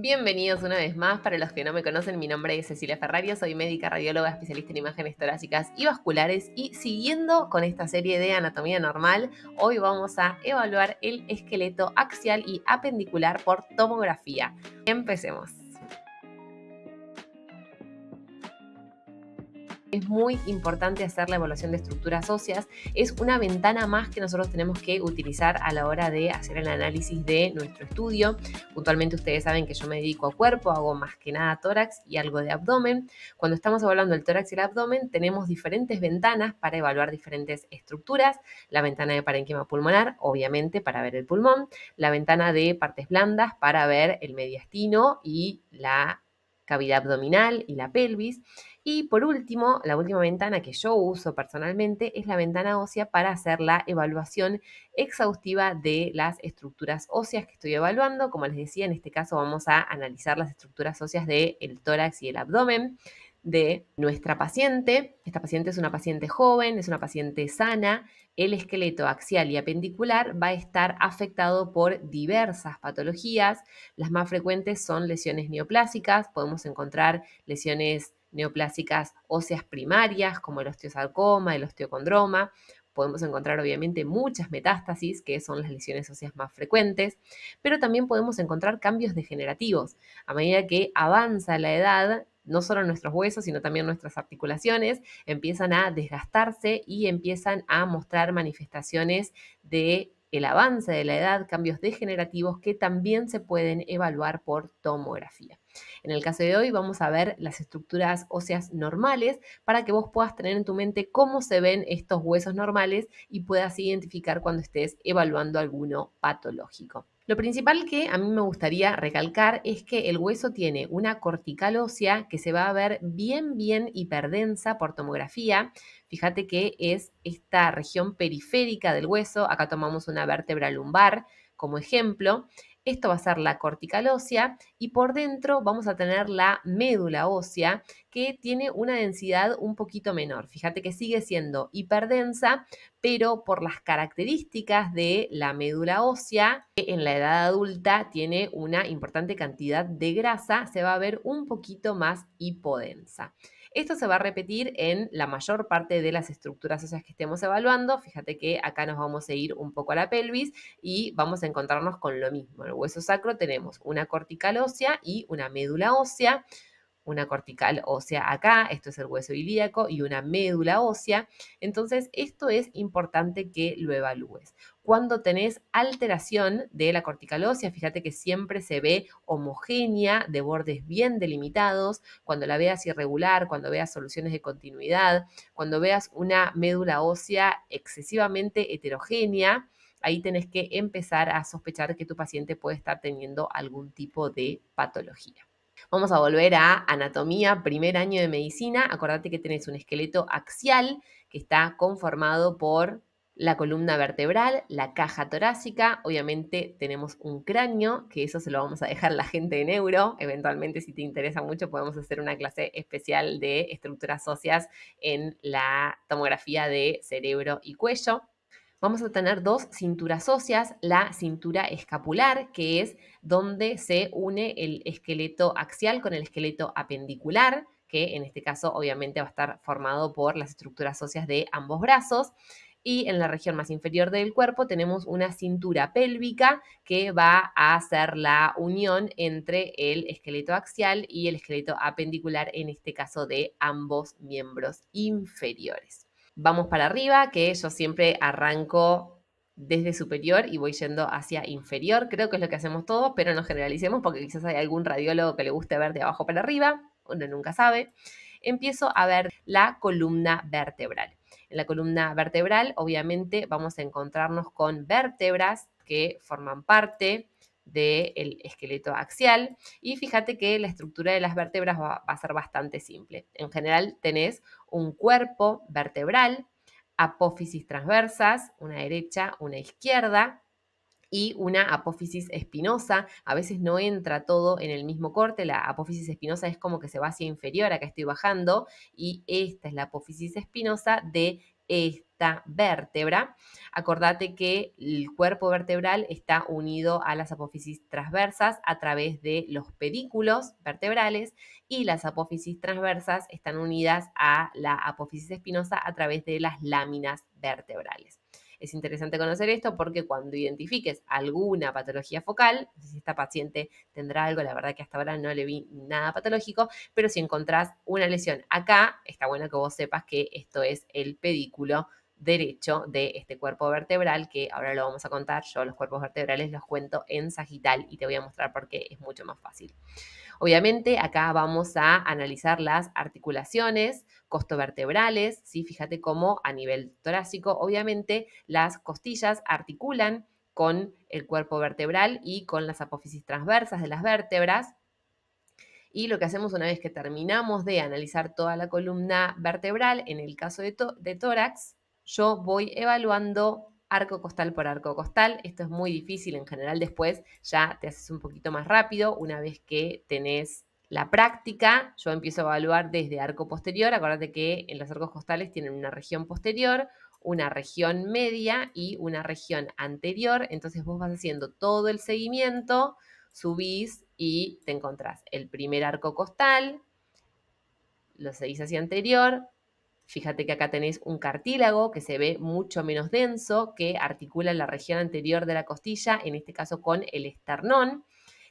Bienvenidos una vez más. Para los que no me conocen, mi nombre es Cecilia Ferrario, soy médica radióloga especialista en imágenes torácicas y vasculares y siguiendo con esta serie de anatomía normal, hoy vamos a evaluar el esqueleto axial y apendicular por tomografía. Empecemos. Es muy importante hacer la evaluación de estructuras óseas. Es una ventana más que nosotros tenemos que utilizar a la hora de hacer el análisis de nuestro estudio. Puntualmente ustedes saben que yo me dedico a cuerpo, hago más que nada tórax y algo de abdomen. Cuando estamos evaluando el tórax y el abdomen, tenemos diferentes ventanas para evaluar diferentes estructuras. La ventana de parenquema pulmonar, obviamente, para ver el pulmón. La ventana de partes blandas para ver el mediastino y la cavidad abdominal y la pelvis. Y por último, la última ventana que yo uso personalmente es la ventana ósea para hacer la evaluación exhaustiva de las estructuras óseas que estoy evaluando. Como les decía, en este caso vamos a analizar las estructuras óseas del el tórax y el abdomen de nuestra paciente. Esta paciente es una paciente joven, es una paciente sana, el esqueleto axial y apendicular va a estar afectado por diversas patologías. Las más frecuentes son lesiones neoplásicas, podemos encontrar lesiones neoplásicas óseas primarias como el osteosarcoma, el osteocondroma. Podemos encontrar obviamente muchas metástasis, que son las lesiones óseas más frecuentes, pero también podemos encontrar cambios degenerativos. A medida que avanza la edad, no solo nuestros huesos, sino también nuestras articulaciones, empiezan a desgastarse y empiezan a mostrar manifestaciones de el avance de la edad, cambios degenerativos que también se pueden evaluar por tomografía. En el caso de hoy vamos a ver las estructuras óseas normales para que vos puedas tener en tu mente cómo se ven estos huesos normales y puedas identificar cuando estés evaluando alguno patológico. Lo principal que a mí me gustaría recalcar es que el hueso tiene una cortical ósea que se va a ver bien, bien hiperdensa por tomografía. Fíjate que es esta región periférica del hueso, acá tomamos una vértebra lumbar como ejemplo, esto va a ser la cortical ósea y por dentro vamos a tener la médula ósea que tiene una densidad un poquito menor. Fíjate que sigue siendo hiperdensa, pero por las características de la médula ósea, que en la edad adulta tiene una importante cantidad de grasa, se va a ver un poquito más hipodensa. Esto se va a repetir en la mayor parte de las estructuras óseas que estemos evaluando. Fíjate que acá nos vamos a ir un poco a la pelvis y vamos a encontrarnos con lo mismo. En el hueso sacro tenemos una cortical ósea y una médula ósea una cortical ósea acá, esto es el hueso ilíaco, y una médula ósea. Entonces, esto es importante que lo evalúes cuando tenés alteración de la cortical ósea, Fíjate que siempre se ve homogénea, de bordes bien delimitados, cuando la veas irregular, cuando veas soluciones de continuidad, cuando veas una médula ósea excesivamente heterogénea. Ahí tenés que empezar a sospechar que tu paciente puede estar teniendo algún tipo de patología. Vamos a volver a anatomía, primer año de medicina. Acordate que tenés un esqueleto axial que está conformado por la columna vertebral, la caja torácica, obviamente tenemos un cráneo, que eso se lo vamos a dejar a la gente en euro, eventualmente si te interesa mucho podemos hacer una clase especial de estructuras óseas en la tomografía de cerebro y cuello. Vamos a tener dos cinturas óseas, la cintura escapular, que es donde se une el esqueleto axial con el esqueleto apendicular, que en este caso obviamente va a estar formado por las estructuras óseas de ambos brazos y en la región más inferior del cuerpo tenemos una cintura pélvica que va a hacer la unión entre el esqueleto axial y el esqueleto apendicular, en este caso de ambos miembros inferiores. Vamos para arriba, que yo siempre arranco desde superior y voy yendo hacia inferior. Creo que es lo que hacemos todos, pero no generalicemos porque quizás hay algún radiólogo que le guste ver de abajo para arriba, uno nunca sabe. Empiezo a ver la columna vertebral. En la columna vertebral, obviamente, vamos a encontrarnos con vértebras que forman parte del esqueleto axial. Y fíjate que la estructura de las vértebras va, a ser bastante simple. En general tenés un cuerpo vertebral, apófisis transversas, una derecha, una izquierda, y una apófisis espinosa. A veces no entra todo en el mismo corte. La apófisis espinosa es como que se va hacia inferior, acá estoy bajando, y esta es la apófisis espinosa de esta vértebra. Acordate que el cuerpo vertebral está unido a las apófisis transversas a través de los pedículos vertebrales y las apófisis transversas están unidas a la apófisis espinosa a través de las láminas vertebrales. Es interesante conocer esto porque cuando identifiques alguna patología focal, si esta paciente tendrá algo, la verdad que hasta ahora no le vi nada patológico, pero si encontrás una lesión acá, está bueno que vos sepas que esto es el pedículo derecho de este cuerpo vertebral, que ahora lo vamos a contar, yo los cuerpos vertebrales los cuento en sagital y te voy a mostrar por qué es mucho más fácil. Obviamente, acá vamos a analizar las articulaciones costovertebrales, ¿sí? fíjate cómo a nivel torácico, obviamente, las costillas articulan con el cuerpo vertebral y con las apófisis transversas de las vértebras. Y lo que hacemos una vez que terminamos de analizar toda la columna vertebral, en el caso de, de tórax, yo voy evaluando arco costal por arco costal. Esto es muy difícil, en general después ya te haces un poquito más rápido una vez que tenés la práctica. Yo empiezo a evaluar desde arco posterior. Acuérdate que en los arcos costales tienen una región posterior, una región media y una región anterior. Entonces vos vas haciendo todo el seguimiento, subís y te encontrás el primer arco costal, lo seguís hacia anterior, Fíjate que acá tenéis un cartílago que se ve mucho menos denso, que articula la región anterior de la costilla, en este caso con el esternón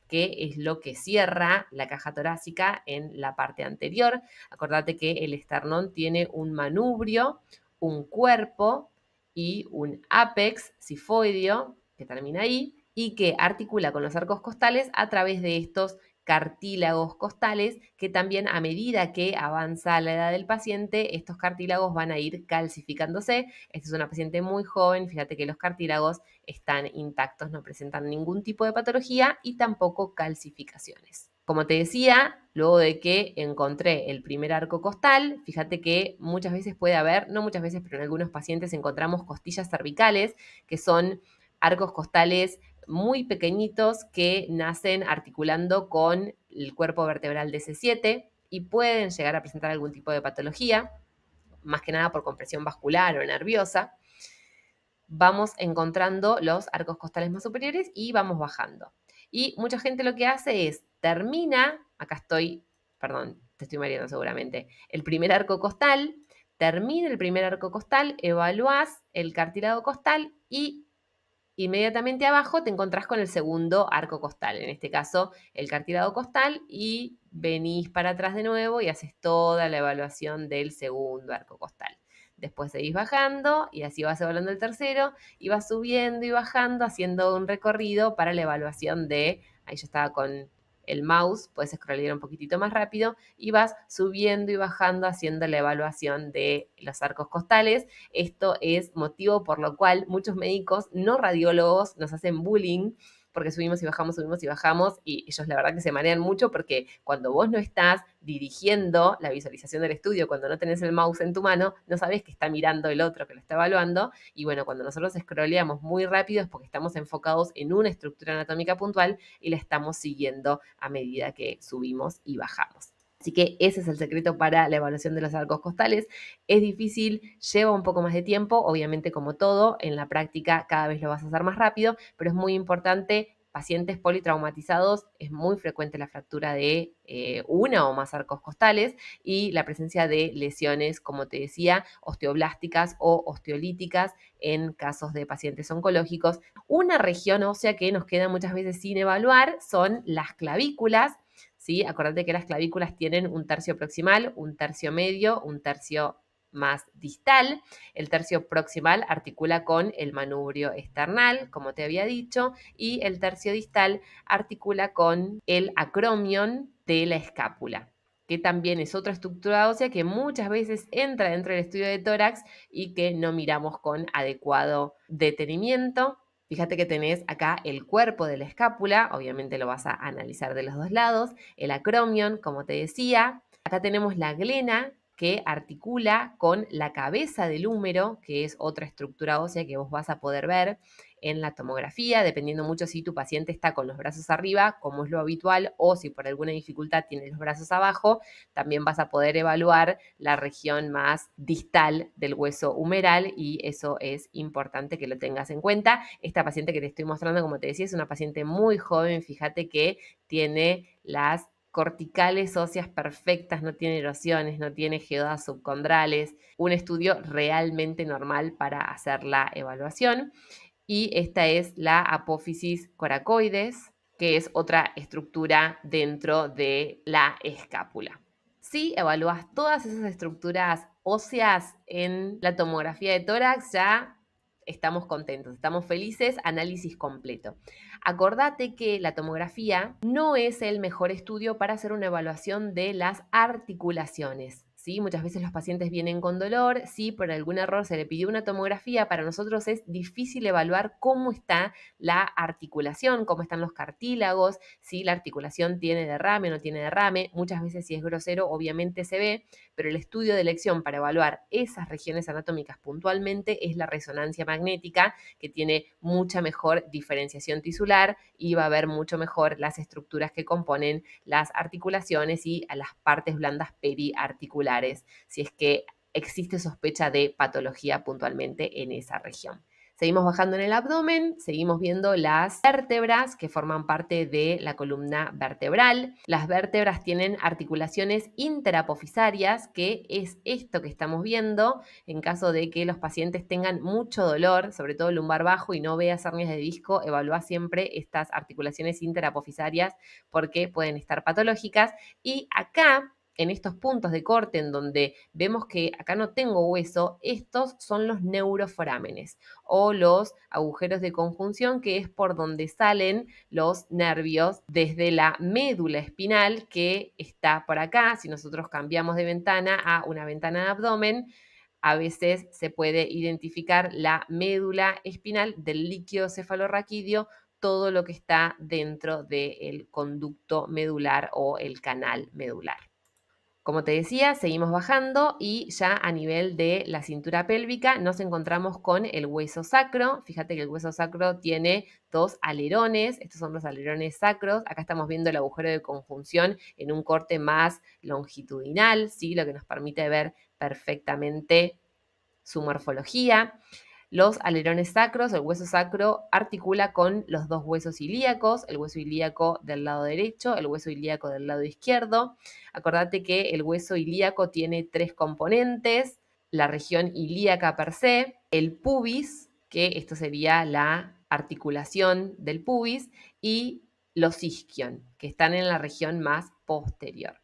que es lo que cierra la caja torácica en la parte anterior. Acordate que el esternón tiene un manubrio, un cuerpo y un apex sifoideo que termina ahí y que articula con los arcos costales a través de estos cartílagos costales que también a medida que avanza la edad del paciente, estos cartílagos van a ir calcificándose. Esta es una paciente muy joven, fíjate que los cartílagos están intactos, no presentan ningún tipo de patología y tampoco calcificaciones. Como te decía, luego de que encontré el primer arco costal, fíjate que muchas veces puede haber, no muchas veces, pero en algunos pacientes encontramos costillas cervicales, que son arcos costales muy pequeñitos que nacen articulando con el cuerpo vertebral de C7 y pueden llegar a presentar algún tipo de patología, más que nada por compresión vascular o nerviosa. Vamos encontrando los arcos costales más superiores y vamos bajando. Y mucha gente lo que hace es termina, acá estoy, perdón, te estoy mareando seguramente, el primer arco costal, termina el primer arco costal, evaluás el cartilado costal y Inmediatamente abajo te encontrás con el segundo arco costal, en este caso el cartilado costal, y venís para atrás de nuevo y haces toda la evaluación del segundo arco costal. Después seguís bajando y así vas evaluando el tercero y vas subiendo y bajando haciendo un recorrido para la evaluación de, ahí yo estaba con el mouse, puedes scrollear un poquitito más rápido y vas subiendo y bajando haciendo la evaluación de los arcos costales. Esto es motivo por lo cual muchos médicos no radiólogos nos hacen bullying porque subimos y bajamos, subimos y bajamos, y ellos la verdad que se marean mucho porque cuando vos no estás dirigiendo la visualización del estudio, cuando no tenés el mouse en tu mano, no sabes que está mirando el otro, que lo está evaluando, y bueno, cuando nosotros scrolleamos muy rápido es porque estamos enfocados en una estructura anatómica puntual y la estamos siguiendo a medida que subimos y bajamos. Así que ese es el secreto para la evaluación de los arcos costales. Es difícil, lleva un poco más de tiempo, obviamente como todo, en la práctica cada vez lo vas a hacer más rápido, pero es muy importante pacientes politraumatizados es muy frecuente la fractura de eh, una o más arcos costales y la presencia de lesiones, como te decía, osteoblásticas o osteolíticas en casos de pacientes oncológicos. Una región ósea que nos queda muchas veces sin evaluar son las clavículas ¿sí? Acordate que las clavículas tienen un tercio proximal, un tercio medio, un tercio más distal. El tercio proximal articula con el manubrio external, como te había dicho, y el tercio distal articula con el acromion de la escápula que también es otra estructura ósea que muchas veces entra dentro del estudio de tórax y que no miramos con adecuado detenimiento. Fíjate que tenés acá el cuerpo de la escápula, obviamente lo vas a analizar de los dos lados, el acromion, como te decía. Acá tenemos la glena que articula con la cabeza del húmero, que es otra estructura ósea que vos vas a poder ver en la tomografía, dependiendo mucho si tu paciente está con los brazos arriba, como es lo habitual, o si por alguna dificultad tiene los brazos abajo, también vas a poder evaluar la región más distal del hueso humeral y eso es importante que lo tengas en cuenta. Esta paciente que te estoy mostrando, como te decía, es una paciente muy joven, fíjate que tiene las corticales óseas perfectas, no tiene erosiones, no tiene geodas subcondrales, un estudio realmente normal para hacer la evaluación y esta es la apófisis coracoides, que es otra estructura dentro de la escápula. Si evalúas todas esas estructuras óseas en la tomografía de tórax, ya estamos contentos, estamos felices, análisis completo. Acordate que la tomografía no es el mejor estudio para hacer una evaluación de las articulaciones. Muchas veces los pacientes vienen con dolor, si por algún error se le pidió una tomografía, para nosotros es difícil evaluar cómo está la articulación, cómo están los cartílagos, si la articulación tiene derrame o no tiene derrame, muchas veces si es grosero obviamente se ve, pero el estudio de elección para evaluar esas regiones anatómicas puntualmente es la resonancia magnética, que tiene mucha mejor diferenciación tisular y va a ver mucho mejor las estructuras que componen las articulaciones y a las partes blandas periarticulares si es que existe sospecha de patología puntualmente en esa región. Seguimos bajando en el abdomen, seguimos viendo las vértebras que forman parte de la columna vertebral. Las vértebras tienen articulaciones interapofisarias, que es esto que estamos viendo en caso de que los pacientes tengan mucho dolor, sobre todo lumbar bajo y no veas hernias de disco, evalúa siempre estas articulaciones interapofisarias porque pueden estar patológicas. Y acá en estos puntos de corte en donde vemos que acá no tengo hueso, estos son los neuroforámenes o los agujeros de conjunción, que es por donde salen los nervios desde la médula espinal que está por acá. Si nosotros cambiamos de ventana a una ventana de abdomen, a veces se puede identificar la médula espinal del líquido cefalorraquídeo todo lo que está dentro del conducto medular o el canal medular. Como te decía, seguimos bajando y ya a nivel de la cintura pélvica nos encontramos con el hueso sacro. Fíjate que el hueso sacro tiene dos alerones, estos son los alerones sacros. Acá estamos viendo el agujero de conjunción en un corte más longitudinal, ¿sí? lo que nos permite ver perfectamente su morfología los alerones sacros, el hueso sacro articula con los dos huesos ilíacos, el hueso ilíaco del lado derecho, el hueso ilíaco del lado izquierdo. Acordate que el hueso ilíaco tiene tres componentes, la región ilíaca per se, el pubis, que esto sería la articulación del pubis, y los isquion, que están en la región más posterior.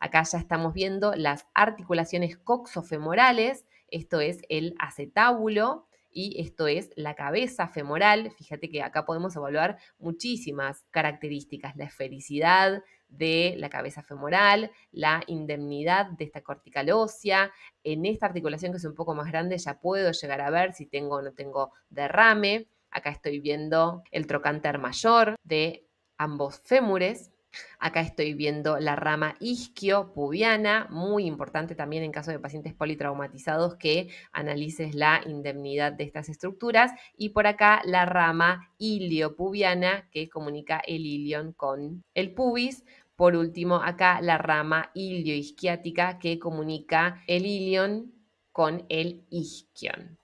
Acá ya estamos viendo las articulaciones coxofemorales, esto es el acetábulo, y esto es la cabeza femoral. Fíjate que acá podemos evaluar muchísimas características, la esfericidad de la cabeza femoral, la indemnidad de esta cortical ósea. En esta articulación que es un poco más grande ya puedo llegar a ver si tengo o no tengo derrame. Acá estoy viendo el trocánter mayor de ambos fémures. Acá estoy viendo la rama isquiopubiana, muy importante también en caso de pacientes politraumatizados que analices la indemnidad de estas estructuras. Y por acá la rama iliopubiana que comunica el ilion con el pubis. Por último, acá la rama ilioisquiática que comunica el ilion con el isquion.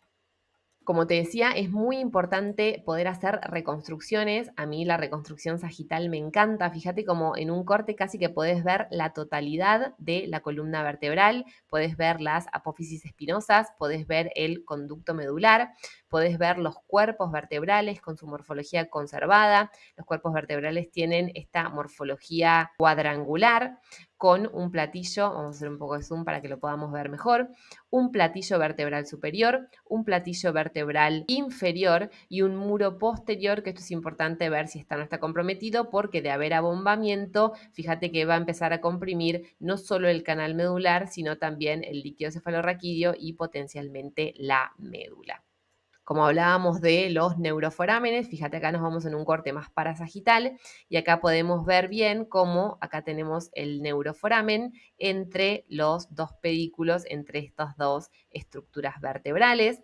Como te decía, es muy importante poder hacer reconstrucciones. A mí la reconstrucción sagital me encanta. Fíjate como en un corte casi que podés ver la totalidad de la columna vertebral, podés ver las apófisis espinosas, podés ver el conducto medular, podés ver los cuerpos vertebrales con su morfología conservada. Los cuerpos vertebrales tienen esta morfología cuadrangular con un platillo, vamos a hacer un poco de zoom para que lo podamos ver mejor, un platillo vertebral superior, un platillo vertebral inferior y un muro posterior, que esto es importante ver si está no está comprometido, porque de haber abombamiento, fíjate que va a empezar a comprimir no solo el canal medular, sino también el líquido cefalorraquídeo y potencialmente la médula. Como hablábamos de los neuroforámenes, fíjate acá nos vamos en un corte más parasagital y acá podemos ver bien cómo acá tenemos el neuroforamen entre los dos pedículos, entre estas dos estructuras vertebrales.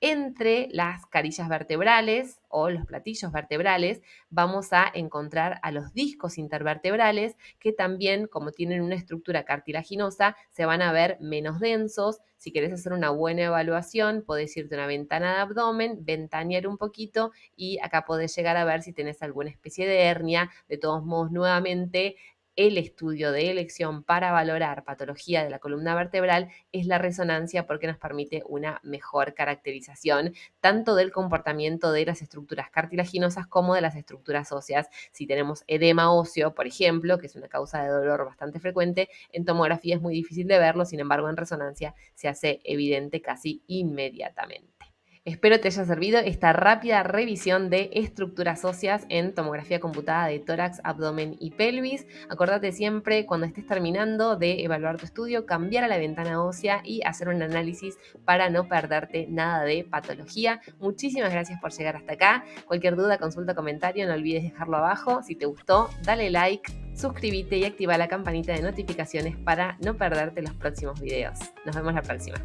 Entre las carillas vertebrales o los platillos vertebrales vamos a encontrar a los discos intervertebrales que también, como tienen una estructura cartilaginosa, se van a ver menos densos. Si querés hacer una buena evaluación, podés irte a una ventana de abdomen, ventanear un poquito y acá podés llegar a ver si tenés alguna especie de hernia. De todos modos, nuevamente, el estudio de elección para valorar patología de la columna vertebral es la resonancia porque nos permite una mejor caracterización tanto del comportamiento de las estructuras cartilaginosas como de las estructuras óseas. Si tenemos edema óseo, por ejemplo, que es una causa de dolor bastante frecuente, en tomografía es muy difícil de verlo, sin embargo en resonancia se hace evidente casi inmediatamente. Espero te haya servido esta rápida revisión de estructuras óseas en tomografía computada de tórax, abdomen y pelvis. Acordate siempre cuando estés terminando de evaluar tu estudio, cambiar a la ventana ósea y hacer un análisis para no perderte nada de patología. Muchísimas gracias por llegar hasta acá. Cualquier duda, consulta, comentario, no olvides dejarlo abajo. Si te gustó, dale like, suscríbete y activa la campanita de notificaciones para no perderte los próximos videos. Nos vemos la próxima.